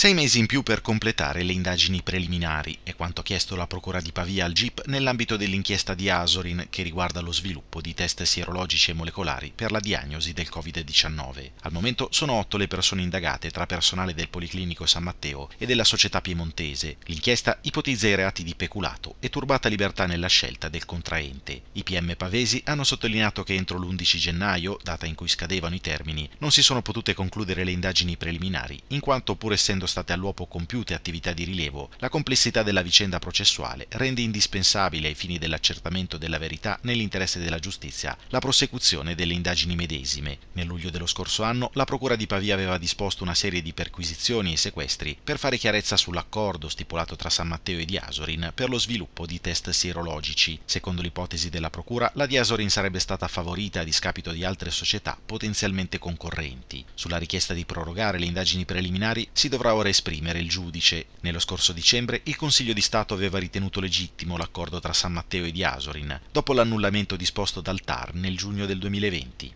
Sei mesi in più per completare le indagini preliminari è quanto chiesto la Procura di Pavia al GIP nell'ambito dell'inchiesta di Asorin che riguarda lo sviluppo di test sierologici e molecolari per la diagnosi del Covid-19. Al momento sono otto le persone indagate tra personale del Policlinico San Matteo e della società piemontese. L'inchiesta ipotizza i reati di peculato e turbata libertà nella scelta del contraente. I PM pavesi hanno sottolineato che entro l'11 gennaio, data in cui scadevano i termini, non si sono potute concludere le indagini preliminari, in quanto pur essendo state all'uopo compiute attività di rilievo, la complessità della vicenda processuale rende indispensabile ai fini dell'accertamento della verità nell'interesse della giustizia la prosecuzione delle indagini medesime. Nel luglio dello scorso anno la Procura di Pavia aveva disposto una serie di perquisizioni e sequestri per fare chiarezza sull'accordo stipulato tra San Matteo e Diasorin per lo sviluppo di test sierologici. Secondo l'ipotesi della Procura, la Diasorin sarebbe stata favorita a discapito di altre società potenzialmente concorrenti. Sulla richiesta di prorogare le indagini preliminari si dovrà dovrà ora esprimere il giudice. Nello scorso dicembre il Consiglio di Stato aveva ritenuto legittimo l'accordo tra San Matteo e Di Asorin, dopo l'annullamento disposto dal TAR nel giugno del 2020.